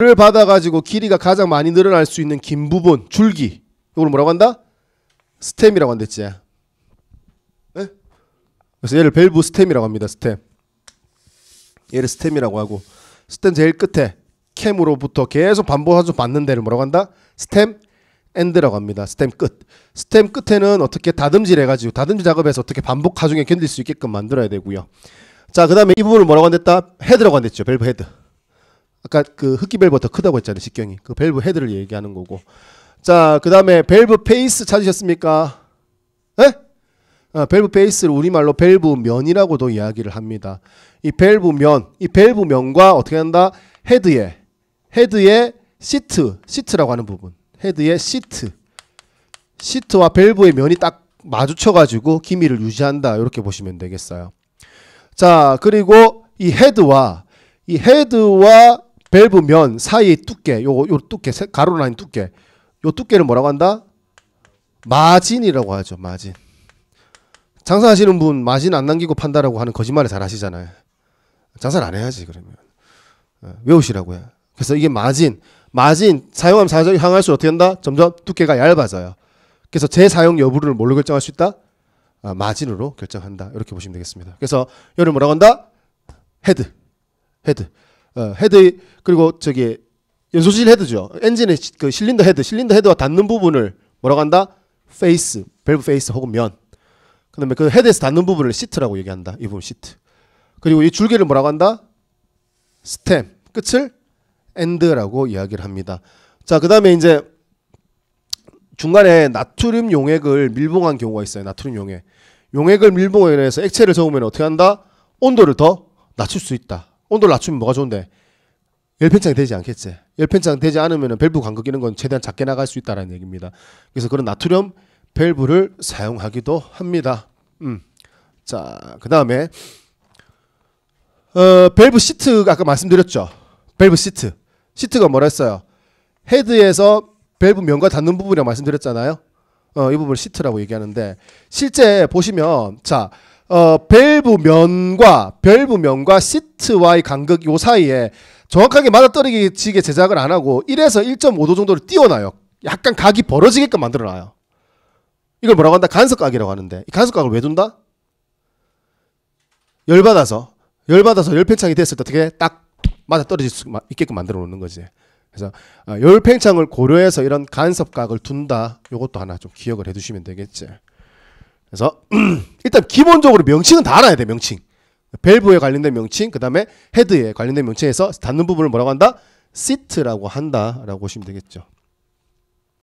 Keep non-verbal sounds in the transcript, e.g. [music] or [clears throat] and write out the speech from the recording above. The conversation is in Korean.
를 받아가지고 길이가 가장 많이 늘어날 수 있는 긴 부분 줄기 이걸 뭐라고 한다? 스템이라고 한댔지 네? 예? 그래서 얘를 밸브 스템이라고 합니다 스템 얘를 스템이라고 하고 스템 제일 끝에 캠으로부터 계속 반복해서 받는 데를 뭐라고 한다? 스템 엔드라고 합니다 스템 끝 스템 끝에는 어떻게 다듬질 해가지고 다듬질 작업에서 어떻게 반복 하중에 견딜 수 있게끔 만들어야 되고요 자그 다음에 이 부분을 뭐라고 한댔다? 헤드라고 한댔죠 밸브 헤드 아까 그흑기 밸브가 더 크다고 했잖아요. 직경이. 그 밸브 헤드를 얘기하는 거고. 자, 그 다음에 밸브 페이스 찾으셨습니까? 에? 아, 밸브 페이스를 우리말로 밸브 면이라고도 이야기를 합니다. 이 밸브 면, 이 밸브 면과 어떻게 한다? 헤드에, 헤드에 시트, 시트라고 하는 부분. 헤드에 시트. 시트와 밸브의 면이 딱 마주쳐가지고 기미를 유지한다. 이렇게 보시면 되겠어요. 자, 그리고 이 헤드와 이 헤드와 밸브 면 사이 두께 요 요 두께 가로 라인 두께 요 두께를 뭐라고 한다? 마진이라고 하죠 마진 장사하시는 분 마진 안 남기고 판다라고 하는 거짓말을 잘 하시잖아요 장사를 안 해야지 그러면 어, 외우시라고요 그래서 이게 마진 마진 사용하면 사용 향할수록 어떻게 된다? 점점 두께가 얇아져요 그래서 재사용 여부를 뭘로 결정할 수 있다? 아, 마진으로 결정한다 이렇게 보시면 되겠습니다 그래서 여를 뭐라고 한다? 헤드 헤드 어, 헤드 그리고 저기 연소실 헤드죠. 엔진의 그 실린더 헤드, 실린더 헤드와 닿는 부분을 뭐라고 한다? 페이스, 밸브 페이스 혹은 면. 그다음에 그 헤드에서 닿는 부분을 시트라고 얘기한다. 이 부분 시트. 그리고 이 줄기를 뭐라고 한다? 스템. 끝을 엔드라고 이야기를 합니다. 자, 그다음에 이제 중간에 나트륨 용액을 밀봉한 경우가 있어요. 나트륨 용액. 용액을 밀봉해서 액체를 저으면 어떻게 한다? 온도를 더 낮출 수 있다. 온도를 낮추면 뭐가 좋은데 열편장이 되지 않겠지. 열편장 되지 않으면 밸브 간거 이런 건 최대한 작게 나갈 수 있다는 얘기입니다. 그래서 그런 나트륨 밸브를 사용하기도 합니다. 음. 자, 그 다음에 어, 밸브 시트가 아까 말씀드렸죠. 밸브 시트. 시트가 뭐라 했어요? 헤드에서 밸브 면과 닿는 부분이라고 말씀드렸잖아요. 어, 이 부분을 시트라고 얘기하는데 실제 보시면 자 어, 밸브 면과 밸브 면과 시트와의 간극 요 사이에 정확하게 맞아떨어지게 제작을 안 하고 1에서 1.5도 정도를 띄워놔요. 약간 각이 벌어지게끔 만들어놔요. 이걸 뭐라고 한다? 간섭각이라고 하는데 이 간섭각을 왜 둔다? 열받아서 열받아서 열팽창이 됐을 때 어떻게 딱 맞아떨어질 수 있게끔 만들어 놓는 거지. 그래서 어, 열팽창을 고려해서 이런 간섭각을 둔다. 요것도 하나 좀 기억을 해두시면 되겠지. 그래서 [clears throat] 일단 기본적으로 명칭은 다 알아야 돼 명칭 밸브에 관련된 명칭 그 다음에 헤드에 관련된 명칭에서 닿는 부분을 뭐라고 한다? 시트라고 한다라고 보시면 되겠죠